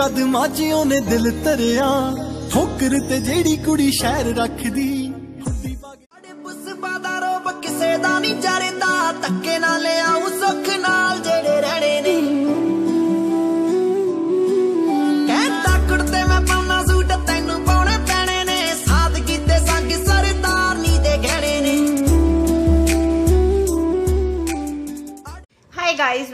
ਕਦਮਾਂ 'ਚ ਨੇ ਦਿਲ ਤਰਿਆ ਠੋਕਰ ਤੇ ਜਿਹੜੀ ਕੁੜੀ ਸ਼ਹਿਰ ਰੱਖਦੀ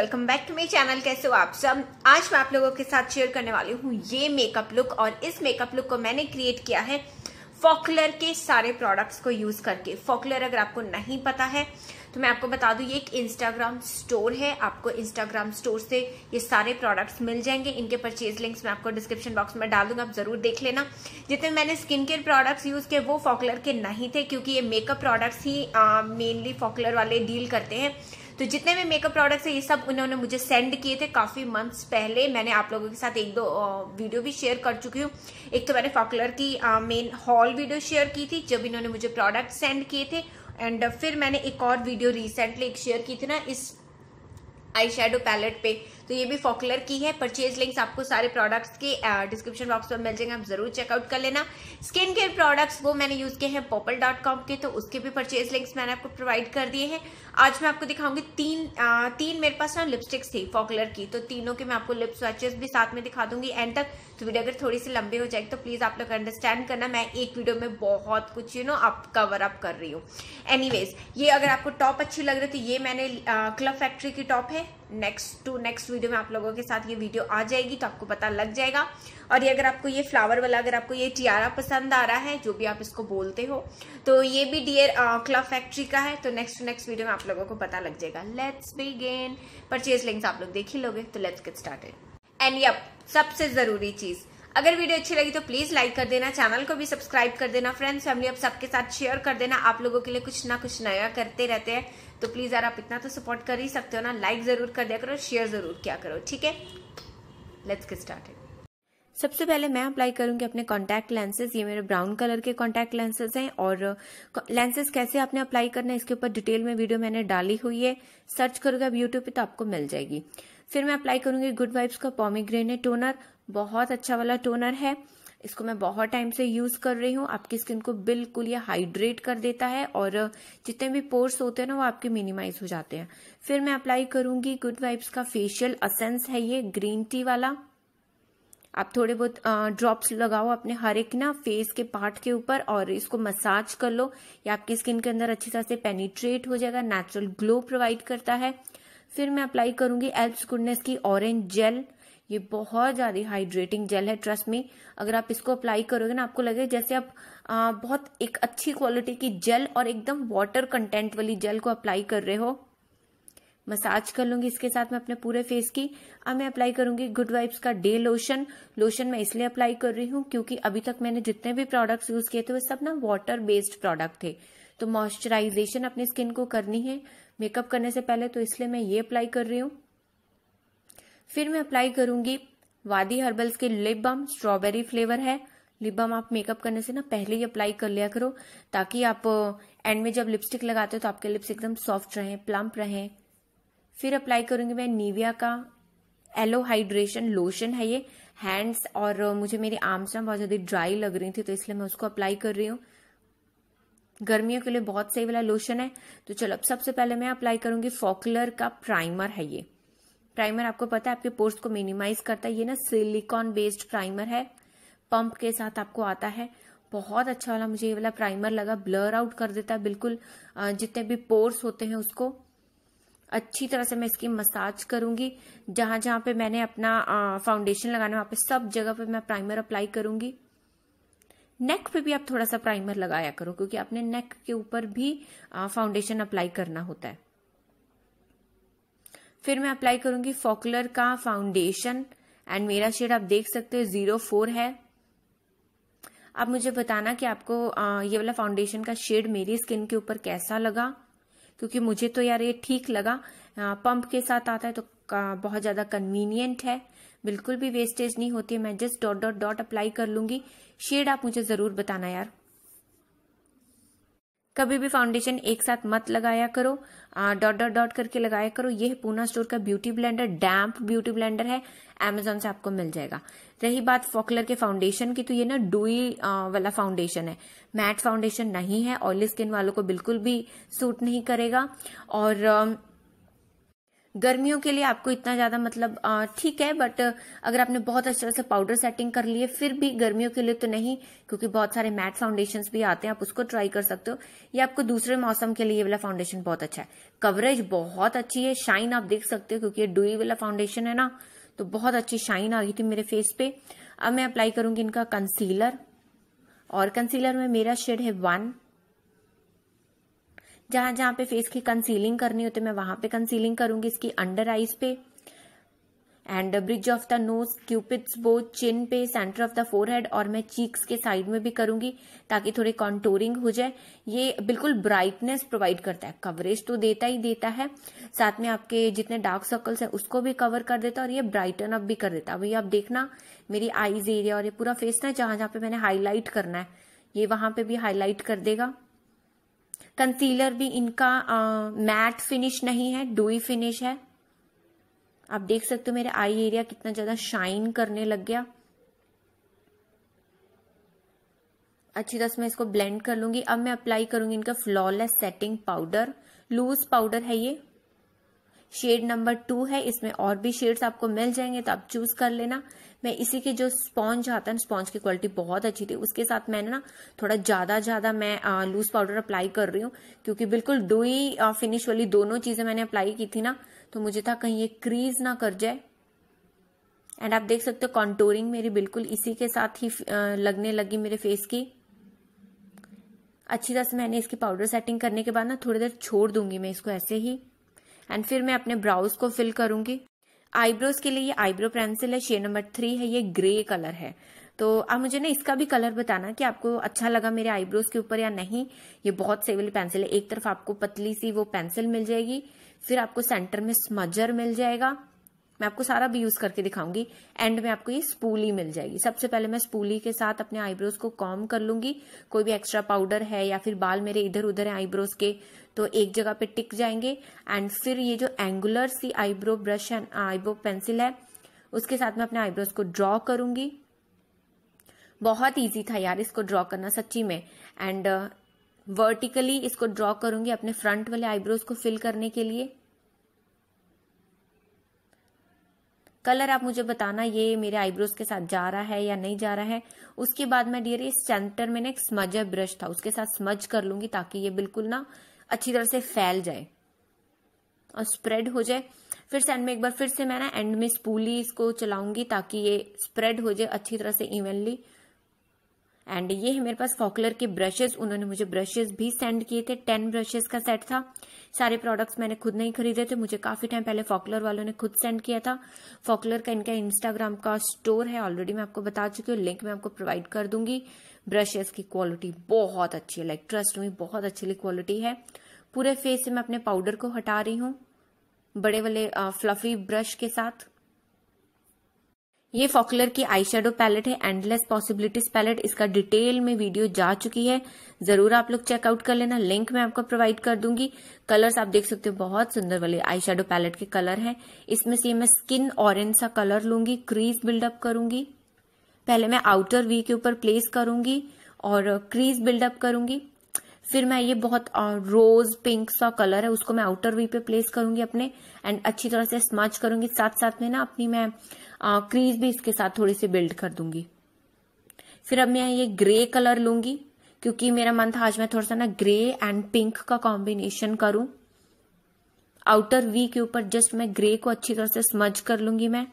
वेलकम बैक टू मेरे चैनल कैसे हो आप सब आज मैं आप लोगों के साथ शेयर करने वाली हूँ ये मेकअप लुक और इस मेकअप लुक को मैंने क्रिएट किया है फॉकलर के सारे प्रोडक्ट्स को यूज़ करके फॉकलर अगर आपको नहीं पता है तो मैं आपको बता दूँ ये एक इंस्टाग्राम स्टोर है आपको इंस्टाग्राम स्टोर से ये सारे प्रोडक्ट्स मिल जाएंगे इनके परचेज लिंक्स मैं आपको डिस्क्रिप्शन बॉक्स में डाल दूंगा आप ज़रूर देख लेना जितने मैंने स्किन केयर प्रोडक्ट्स यूज़ किए वो फॉकलर के नहीं थे क्योंकि ये मेकअप प्रोडक्ट्स ही मेनली फॉकलर वाले डील करते हैं तो जितने भी मेकअप प्रोडक्ट्स है ये सब उन्होंने मुझे सेंड किए थे काफ़ी मंथ्स पहले मैंने आप लोगों के साथ एक दो वीडियो भी शेयर कर चुकी हूँ एक तो मैंने फॉकलर की मेन हॉल वीडियो शेयर की थी जब इन्होंने मुझे प्रोडक्ट सेंड किए थे एंड फिर मैंने एक और वीडियो रिसेंटली एक शेयर की थी ना इस आई पैलेट पे तो ये भी फॉकलर की है परचेज लिंक्स आपको सारे प्रोडक्ट्स के डिस्क्रिप्शन बॉक्स में मिल जाएंगे आप ज़रूर चेकआउट कर लेना स्किन केयर प्रोडक्ट्स वो मैंने यूज़ किए हैं पॉपल डॉट कॉम के तो उसके भी परचेज लिंक्स मैंने आपको प्रोवाइड कर दिए हैं आज मैं आपको दिखाऊंगी तीन आ, तीन मेरे पास ना लिपस्टिक्स थी फॉकलर की तो तीनों के मैं आपको लिप स्वैचेस भी साथ में दिखा दूंगी एंड तक तो वीडियो अगर थोड़ी सी लंबी हो जाएगी तो प्लीज़ आप लोग अंडरस्टैंड करना मैं एक वीडियो में बहुत कुछ यू नो आप कवर अप कर रही हूँ एनीवेज ये अगर आपको टॉप अच्छी लग रही है तो ये मैंने क्लब फैक्ट्री की टॉप है नेक्स्ट टू नेक्स्ट वीडियो में आप लोगों के साथ ये वीडियो आ जाएगी तो आपको पता लग जाएगा और ये अगर आपको ये फ्लावर वाला अगर आपको ये टियारा पसंद आ रहा है जो भी आप इसको बोलते हो तो ये भी डियर क्लब फैक्ट्री का है तो नेक्स्ट टू नेक्स्ट वीडियो में आप लोगों को पता लग जाएगा let's begin purchase links आप लोग देख ही लोगे तो let's get start and yup सबसे ज़रूरी चीज़ अगर वीडियो अच्छी लगी तो प्लीज लाइक कर देना चैनल को भी सब्सक्राइब कर देना फ्रेंड्स फैमिली अब सबके साथ शेयर कर देना आप लोगों के लिए कुछ ना कुछ नया करते रहते हैं तो प्लीज़ यार आप इतना तो सपोर्ट कर ही सकते हो ना लाइक ज़रूर कर दिया करो शेयर ज़रूर क्या करो ठीक है लेट्स गेट स्टार्ट सबसे पहले मैं अप्लाई करूंगी अपने कॉन्टैक्ट लेंसेज ये मेरे ब्राउन कलर के कॉन्टैक्ट लेंसेज हैं और लेंसेज कैसे आपने अप्लाई करना है इसके ऊपर डिटेल में वीडियो मैंने डाली हुई है सर्च करोगे आप यूट्यूब पे तो आपको मिल जाएगी फिर मैं अप्लाई करूंगी गुड वाइब्स का पॉमीग्रेने टोनर बहुत अच्छा वाला टोनर है इसको मैं बहुत टाइम से यूज़ कर रही हूँ आपकी स्किन को बिल्कुल ये हाइड्रेट कर देता है और जितने भी पोर्स होते हैं ना वो आपके मिनिमाइज हो जाते हैं फिर मैं अप्लाई करूंगी गुड वाइब्स का फेशियल असेंस है ये ग्रीन टी वाला आप थोड़े बहुत ड्रॉप्स लगाओ अपने हर एक ना फेस के पार्ट के ऊपर और इसको मसाज कर लो या आपकी स्किन के अंदर अच्छी तरह से पेनिट्रेट हो जाएगा नेचुरल ग्लो प्रोवाइड करता है फिर मैं अप्लाई करूंगी एल्प्स गुडनेस की ऑरेंज जेल ये बहुत ज़्यादा हाइड्रेटिंग जेल है ट्रस्ट में अगर आप इसको अप्लाई करोगे ना आपको लगे जैसे आप आ, बहुत एक अच्छी क्वालिटी की जेल और एकदम वाटर कंटेंट वाली जेल को अप्लाई कर रहे हो मसाज कर लूंगी इसके साथ मैं अपने पूरे फेस की अब मैं अप्लाई करूंगी गुड वाइब्स का डे लोशन लोशन मैं इसलिए अप्लाई कर रही हूँ क्योंकि अभी तक मैंने जितने भी प्रोडक्ट्स यूज किए थे वो सब ना वाटर बेस्ड प्रोडक्ट थे तो मॉइस्चराइजेशन अपनी स्किन को करनी है मेकअप करने से पहले तो इसलिए मैं ये अप्लाई कर रही हूँ फिर मैं अप्लाई करूंगी वादी हर्बल्स के लिप बम स्ट्रॉबेरी फ्लेवर है लिप बम आप मेकअप करने से ना पहले ही अप्लाई कर लिया करो ताकि आप एंड uh, में जब लिपस्टिक लगाते हो तो आपके लिप्स एकदम सॉफ्ट रहें प्लम्प रहें फिर अप्लाई करूंगी मैं निविया का एलो हाइड्रेशन लोशन है ये हैंड्स और uh, मुझे मेरी आर्म्स ना बहुत ज़्यादा ड्राई लग रही थी तो इसलिए मैं उसको अप्लाई कर रही हूँ गर्मियों के लिए बहुत सही वाला लोशन है तो चलो अब सबसे पहले मैं अप्लाई करूंगी फॉकलर का प्राइमर है ये प्राइमर आपको पता है आपके पोर्स को मिनिमाइज करता है ये ना सिलिकॉन बेस्ड प्राइमर है पंप के साथ आपको आता है बहुत अच्छा वाला मुझे ये वाला प्राइमर लगा ब्लर आउट कर देता है बिल्कुल जितने भी पोर्स होते हैं उसको अच्छी तरह से मैं इसकी मसाज करूंगी जहां जहां पे मैंने अपना फाउंडेशन लगाना वहां पे सब जगह पे मैं प्राइमर अप्लाई करूंगी नेक पे भी आप थोड़ा सा प्राइमर लगाया करो क्योंकि आपने नेक के ऊपर भी फाउंडेशन अप्लाई करना होता है फिर मैं अप्लाई करूंगी फोकुलर का फाउंडेशन एंड मेरा शेड आप देख सकते हो जीरो फोर है आप मुझे बताना कि आपको आ, ये वाला फाउंडेशन का शेड मेरी स्किन के ऊपर कैसा लगा क्योंकि मुझे तो यार ये ठीक लगा आ, पंप के साथ आता है तो बहुत ज़्यादा कन्वीनियंट है बिल्कुल भी वेस्टेज नहीं होती मैं just dot dot dot apply कर लूंगी शेड आप मुझे ज़रूर बताना यार कभी भी फाउंडेशन एक साथ मत लगाया करो डॉट डॉट डॉट करके लगाया करो यह पूना स्टोर का beauty blender damp beauty blender है एमेजोन से आपको मिल जाएगा रही बात फॉकलर के फाउंडेशन की तो ये ना डुई वाला फाउंडेशन है मैट फाउंडेशन नहीं है ऑयली स्किन वालों को बिल्कुल भी सूट नहीं करेगा और गर्मियों के लिए आपको इतना ज़्यादा मतलब ठीक है बट अगर आपने बहुत अच्छी तरह से पाउडर सेटिंग कर लिए फिर भी गर्मियों के लिए तो नहीं क्योंकि बहुत सारे मैट फाउंडेशन भी आते हैं आप उसको ट्राई कर सकते हो या आपको दूसरे मौसम के लिए ये वाला फाउंडेशन बहुत अच्छा है कवरेज बहुत अच्छी है शाइन आप देख सकते हो क्योंकि ये डुई वाला फाउंडेशन है ना तो बहुत अच्छी शाइन आ गई थी मेरे फेस पे अब मैं अप्लाई करूंगी इनका कंसीलर और कंसीलर में मेरा शेड है वन जहां जहां पे फेस की कंसीलिंग करनी होती है मैं वहां पे कंसीलिंग करूंगी इसकी अंडर आईज पे and bridge of the nose Cupid's bow chin पे सेंटर ऑफ द फोरहेड और मैं चीक्स के साइड में भी करूंगी ताकि थोड़ी कॉन्टोरिंग हो जाए ये बिल्कुल ब्राइटनेस प्रोवाइड करता है कवरेज तो देता ही देता है साथ में आपके जितने डार्क सर्कल्स हैं उसको भी कवर कर देता है और ये ब्राइटन अप भी कर देता है वही आप देखना मेरी आईज एरिया और ये पूरा फेस ना जहां जहां पे मैंने हाईलाइट करना है ये वहां पे भी हाईलाइट कर देगा कंसीलर भी इनका मैट फिनिश नहीं है डोई फिनिश है आप देख सकते हो मेरे आई एरिया कितना ज्यादा शाइन करने लग गया अच्छी तरह से मैं इसको ब्लेंड कर लूंगी अब मैं अप्लाई करूंगी इनका flawless setting powder loose powder है ये शेड नंबर टू है इसमें और भी शेड्स आपको मिल जाएंगे तो आप चूज कर लेना मैं इसी के जो स्पॉन्ज आता है स्पॉन्ज की क्वालिटी बहुत अच्छी थी उसके साथ मैंने ना थोड़ा ज्यादा ज्यादा मैं लूज पाउडर अप्लाई कर रही हूँ क्योंकि बिल्कुल डोई ही फिनिश वाली दोनों चीजें मैंने अप्लाई की थी ना तो मुझे था कहीं ये क्रीज ना कर जाए एंड आप देख सकते हो कॉन्टोरिंग मेरी बिल्कुल इसी के साथ ही लगने लगी मेरे फेस की अच्छी तरह से मैंने इसकी पाउडर सेटिंग करने के बाद ना थोड़ी देर छोड़ दूंगी मैं इसको ऐसे ही एंड फिर मैं अपने ब्राउज को फिल करूंगी आईब्रोज के लिए ये आईब्रो पेंसिल है शेड नंबर थ्री है ये ग्रे कलर है तो आप मुझे ना इसका भी कलर बताना कि आपको अच्छा लगा मेरे आईब्रोज के ऊपर या नहीं ये बहुत सही पेंसिल है एक तरफ आपको पतली सी वो पेंसिल मिल जाएगी फिर आपको सेंटर में स्मजर मिल जाएगा मैं आपको सारा भी यूज करके दिखाऊंगी एंड में आपको ये स्पूली मिल जाएगी सबसे पहले मैं स्पूली के साथ अपने आईब्रोज को कॉम कर लूंगी कोई भी एक्स्ट्रा पाउडर है या फिर बाल मेरे इधर उधर है आईब्रोज के तो एक जगह पे टिक जाएंगे एंड फिर ये जो एंगुलर सी eyebrow brush and eyebrow pencil है उसके साथ मैं अपने आईब्रोज को ड्रॉ करूंगी बहुत इजी था यार इसको ड्रॉ करना सच्ची में एंड वर्टिकली uh, इसको ड्रॉ करूंगी अपने फ्रंट वाले आईब्रोज को फिल करने के लिए कलर आप मुझे बताना ये मेरे आईब्रोज के साथ जा रहा है या नहीं जा रहा है उसके बाद मैं डियर इस सेंटर में ना एक स्मजर ब्रश था उसके साथ स्मज कर लूंगी ताकि ये बिल्कुल ना अच्छी तरह से फैल जाए और स्प्रेड हो जाए फिर से एंड में एक बार फिर से मैं ना एंड में स्पूली इसको चलाऊंगी ताकि ये स्प्रेड हो जाए अच्छी तरह से इवनली एंड ये है मेरे पास फॉकलर के ब्रशेस उन्होंने मुझे ब्रशेस भी सेंड किए थे टेन ब्रशेस का सेट था सारे प्रोडक्ट्स मैंने खुद नहीं खरीदे थे मुझे काफी टाइम पहले फॉकलर वालों ने खुद सेंड किया था फॉकलर का इनका इंस्टाग्राम का स्टोर है ऑलरेडी मैं आपको बता चुकी हूँ लिंक मैं आपको प्रोवाइड कर दूंगी ब्रशेस की क्वालिटी बहुत अच्छी है लाइक ट्रस्ट में बहुत अच्छी क्वालिटी है पूरे फेस से मैं अपने पाउडर को हटा रही हूँ बड़े वाले फ्लफी ब्रश के साथ ये फॉकलर की आई शेडो पैलेट है एंडलेस पॉसिबिलिटीज पैलेट इसका डिटेल में वीडियो जा चुकी है जरूर आप लोग चेकआउट कर लेना लिंक मैं आपको प्रोवाइड कर दूंगी कलर्स आप देख सकते हो बहुत सुंदर वाले आई शेडो पैलेट के कलर हैं इसमें से मैं स्किन ऑरेंज सा कलर लूंगी क्रीज बिल्डअप करूंगी पहले मैं आउटर वी के ऊपर प्लेस करूंगी और क्रीज बिल्डअप करूंगी फिर मैं ये बहुत रोज पिंक सा कलर है उसको मैं आउटर वी पे प्लेस करूंगी अपने एंड अच्छी तरह से स्मच करूंगी साथ साथ में ना अपनी मैं क्रीज भी इसके साथ थोड़ी सी बिल्ड कर दूंगी फिर अब मैं ये ग्रे कलर लूंगी क्योंकि मेरा मन था आज मैं थोड़ा सा ना ग्रे एंड पिंक का कॉम्बिनेशन करूं आउटर वी के ऊपर जस्ट मैं ग्रे को अच्छी तरह से स्मज कर लूंगी मैं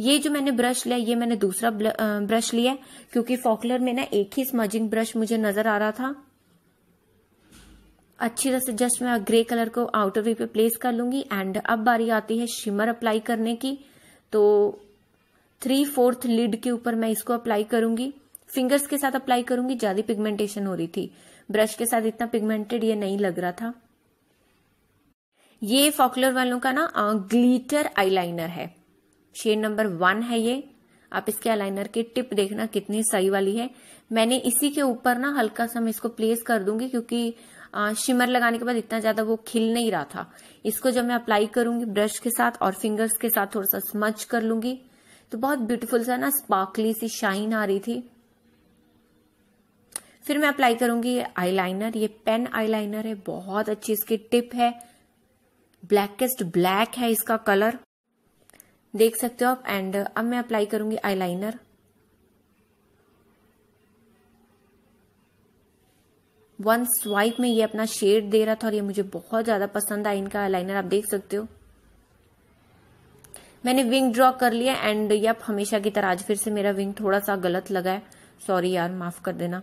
ये जो मैंने ब्रश लिया ये मैंने दूसरा ब्रश लिया क्योंकि फॉकलर में ना एक ही स्मजिंग ब्रश मुझे नजर आ रहा था अच्छी तरह से जस्ट मैं ग्रे कलर को आउटर वे पे प्लेस कर लूंगी एंड अब बारी आती है शिमर अप्लाई करने की तो थ्री फोर्थ लिड के ऊपर मैं इसको अप्लाई करूंगी फिंगर्स के साथ अप्लाई करूंगी ज्यादा पिगमेंटेशन हो रही थी ब्रश के साथ इतना पिगमेंटेड ये नहीं लग रहा था ये फॉकलर वालों का ना ग्लीटर आईलाइनर है शेड नंबर वन है ये आप इसके आईलाइनर की टिप देखना कितनी सही वाली है मैंने इसी के ऊपर ना हल्का सा मैं इसको प्लेस कर दूंगी क्योंकि शिमर लगाने के बाद इतना ज्यादा वो खिल नहीं रहा था इसको जब मैं अप्लाई करूंगी ब्रश के साथ और फिंगर्स के साथ थोड़ा सा स्मच कर लूंगी तो बहुत ब्यूटीफुल सा ना स्पार्कली सी शाइन आ रही थी फिर मैं अप्लाई करूंगी ये आईलाइनर ये पेन आईलाइनर है बहुत अच्छी इसकी टिप है ब्लैकेस्ट ब्लैक है इसका कलर देख सकते हो आप एंड अब मैं अप्लाई करूंगी आईलाइनर वन स्वाइप में ये अपना शेड दे रहा था और ये मुझे बहुत ज़्यादा पसंद आया इनका लाइनर आप देख सकते हो मैंने विंग ड्रॉ कर लिया एंड यप हमेशा की तरह आज फिर से मेरा विंग थोड़ा सा गलत लगा है सॉरी यार माफ़ कर देना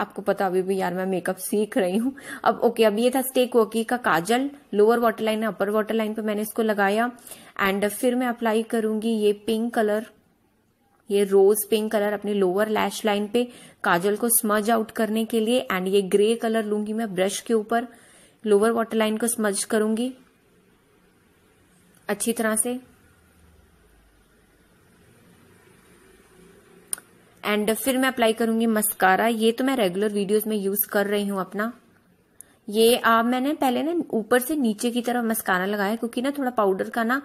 आपको पता अभी भी यार मैं मेकअप सीख रही हूं अब ओके अब ये था स्टेक वोकी का काजल lower water line upper water line पे मैंने इसको लगाया एंड फिर मैं अप्लाई करूंगी ये पिंक कलर ये रोज पिंक कलर अपने लोअर लैश लाइन पे काजल को स्मज आउट करने के लिए एंड ये ग्रे कलर लूंगी मैं ब्रश के ऊपर लोअर वाटर लाइन को स्मज करूंगी अच्छी तरह से एंड फिर मैं अप्लाई करूंगी मस्कारा ये तो मैं रेगुलर वीडियोस में यूज कर रही हूं अपना ये आ, मैंने पहले ना ऊपर से नीचे की तरफ मस्कारा लगाया क्योंकि ना थोड़ा पाउडर का ना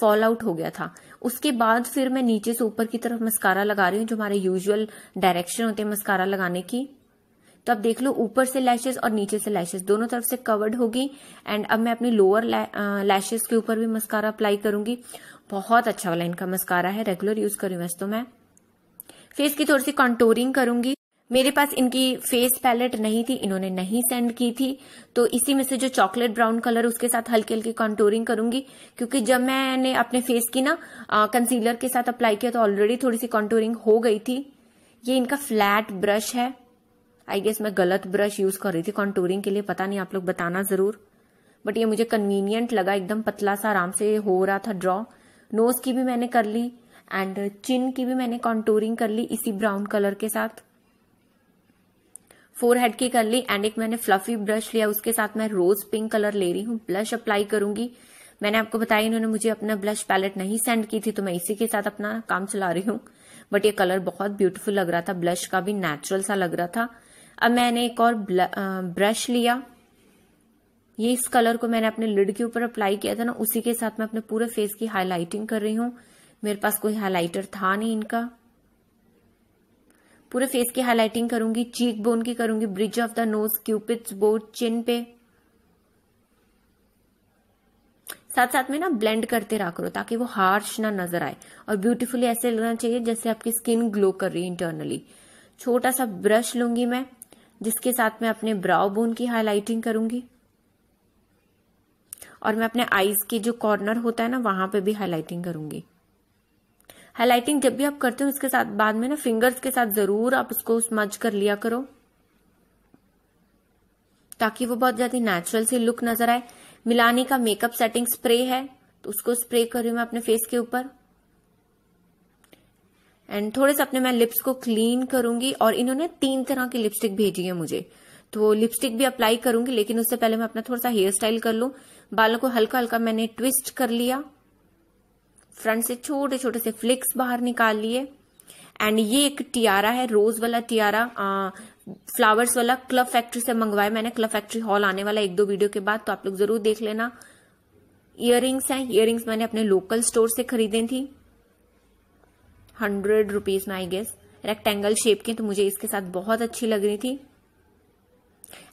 फॉल आउट हो गया था उसके बाद फिर मैं नीचे से ऊपर की तरफ मस्कारा लगा रही हूँ जो हमारे यूजुअल डायरेक्शन होते हैं मस्कारा लगाने की तो अब देख लो ऊपर से लैशेस और नीचे से लैशेस दोनों तरफ से कवर्ड होगी एंड अब मैं अपनी लोअर लैशेस के ऊपर भी मस्कारा अप्लाई करूंगी बहुत अच्छा वाला इनका मस्कारा है रेगुलर यूज करी वैसे तो मैं फेस की थोड़ी सी कॉन्टोरिंग करूंगी मेरे पास इनकी फेस पैलेट नहीं थी इन्होंने नहीं सेंड की थी तो इसी में से जो चॉकलेट ब्राउन कलर उसके साथ हल्के हल्के कॉन्टोरिंग करूंगी क्योंकि जब मैंने अपने फेस की ना कंसीलर के साथ अप्लाई किया तो ऑलरेडी थोड़ी सी कॉन्टोरिंग हो गई थी ये इनका फ्लैट ब्रश है आई गेस मैं गलत ब्रश यूज कर रही थी कॉन्टोरिंग के लिए पता नहीं आप लोग बताना जरूर बट ये मुझे कन्वीनियंट लगा एकदम पतला सा आराम से हो रहा था ड्रॉ नोज की भी मैंने कर ली एंड चिन की भी मैंने कॉन्टोरिंग कर ली इसी ब्राउन कलर के साथ फोर हेड की कर ली एंड एक मैंने फ्लफी ब्रश लिया उसके साथ मैं रोज पिंक कलर ले रही हूँ ब्लश अप्लाई करूंगी मैंने आपको बताया इन्होंने मुझे अपना ब्लश पैलेट नहीं सेंड की थी तो मैं इसी के साथ अपना काम चला रही हूँ बट ये कलर बहुत ब्यूटीफुल लग रहा था ब्लश का भी नेचुरल सा लग रहा था अब मैंने एक और ब्रश लिया ये इस कलर को मैंने अपने लिड के ऊपर अप्लाई किया था ना उसी के साथ मैं अपने पूरे फेस की हाईलाइटिंग कर रही हूँ मेरे पास कोई हाईलाइटर था नहीं इनका पूरे फेस की हाईलाइटिंग करूंगी चीक बोन की करूंगी bridge of the nose cupid's बोर्ड चिन पे साथ साथ में ना ब्लेंड करते रहा करो ताकि वो हार्श ना नजर आए और ब्यूटीफुली ऐसे लगना चाहिए जैसे आपकी स्किन ग्लो कर रही है इंटरनली छोटा सा ब्रश लूंगी मैं जिसके साथ मैं अपने ब्राउ बोन की हाईलाइटिंग करूंगी और मैं अपने आईज के जो कॉर्नर होता है ना वहां पे भी हाईलाइटिंग करूंगी हाईलाइटिंग जब भी आप करते हो उसके साथ बाद में ना फिंगर्स के साथ जरूर आप उसको स्मज कर लिया करो ताकि वो बहुत ज्यादा नेचुरल से लुक नजर आए मिलानी का मेकअप सेटिंग स्प्रे है तो उसको स्प्रे कर रही हूं मैं अपने फेस के ऊपर एंड थोड़े से अपने मैं लिप्स को क्लीन करूंगी और इन्होंने तीन तरह की लिपस्टिक भेजी है मुझे तो लिपस्टिक भी अप्लाई करूंगी लेकिन उससे पहले मैं अपना थोड़ा सा हेयर स्टाइल कर लू बालों को हल्का हल्का मैंने ट्विस्ट कर लिया फ्रंट से छोटे छोटे से फ्लिक्स बाहर निकाल लिए एंड ये एक टियारा है रोज वाला टियारा आ, फ्लावर्स वाला क्लब फैक्ट्री से मंगवाया मैंने क्लब फैक्ट्री हॉल आने वाला एक दो वीडियो के बाद तो आप लोग जरूर देख लेना इयर हैं इयरिंग्स मैंने अपने लोकल स्टोर से खरीदे थी हंड्रेड रुपीज में आई गेस रेक्टेंगल शेप के तो मुझे इसके साथ बहुत अच्छी लग रही थी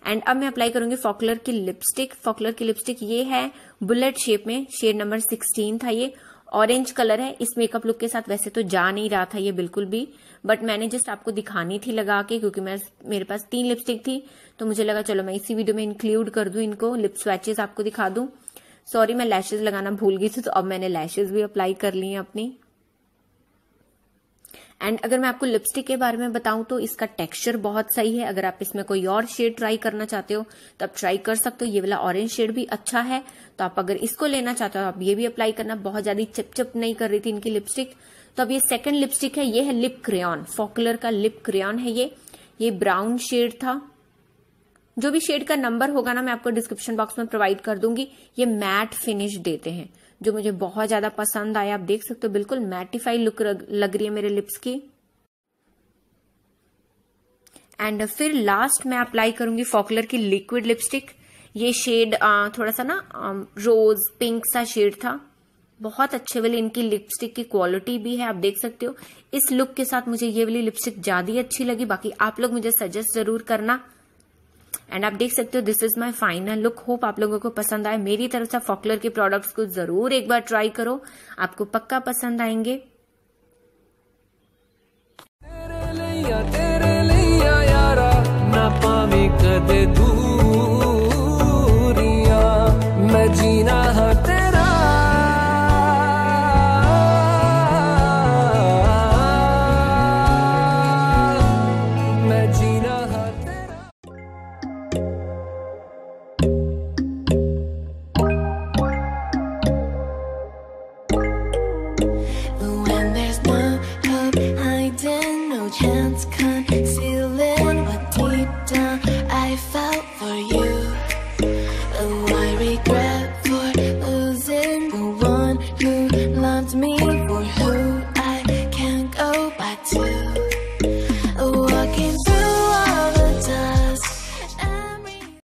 एंड अब मैं अप्लाई करूंगी फॉकलर की लिपस्टिक फॉकलर की लिपस्टिक ये है बुलेट शेप में शेड नंबर सिक्सटीन था ये ऑरेंज कलर है इस मेकअप लुक के साथ वैसे तो जा नहीं रहा था ये बिल्कुल भी बट मैंने जस्ट आपको दिखानी थी लगा के क्योंकि मैं मेरे पास तीन लिपस्टिक थी तो मुझे लगा चलो मैं इसी वीडियो में इंक्लूड कर दू इनको लिप स्वेचेस आपको दिखा दू सॉरी मैं लैशेज लगाना भूल गई थी तो अब मैंने लैशेज भी अप्लाई कर ली है अपनी एंड अगर मैं आपको लिपस्टिक के बारे में बताऊं तो इसका टेक्सचर बहुत सही है अगर आप इसमें कोई और शेड ट्राई करना चाहते हो तो आप ट्राई कर सकते हो ये वाला ऑरेंज शेड भी अच्छा है तो आप अगर इसको लेना चाहते हो तो आप ये भी अप्लाई करना बहुत ज्यादा चिपचिप नहीं कर रही थी इनकी लिपस्टिक तो अब ये सेकेंड लिपस्टिक है ये है लिप क्रेन फोकुलर का लिप क्रेन है ये ये ब्राउन शेड था जो भी शेड का नंबर होगा ना मैं आपको डिस्क्रिप्शन बॉक्स में प्रोवाइड कर दूंगी ये मैट फिनिश देते हैं जो मुझे बहुत ज़्यादा पसंद आया आप देख सकते हो बिल्कुल मैटिफाई लुक लग रही है मेरे लिप्स की एंड फिर लास्ट मैं अप्लाई करूंगी फॉकलर की लिक्विड लिपस्टिक ये शेड थोड़ा सा ना रोज पिंक सा शेड था बहुत अच्छे वाली इनकी लिपस्टिक की क्वालिटी भी है आप देख सकते हो इस लुक के साथ मुझे ये वाली लिपस्टिक ज्यादा ही अच्छी लगी बाकी आप लोग मुझे सजेस्ट जरूर करना एंड आप देख सकते हो this is my final look hope आप लोगों को पसंद आए मेरी तरफ से फॉकलर के प्रोडक्ट्स को जरूर एक बार ट्राई करो आपको पक्का पसंद आएंगे तेरे लिया, तेरे लिया यारा, ना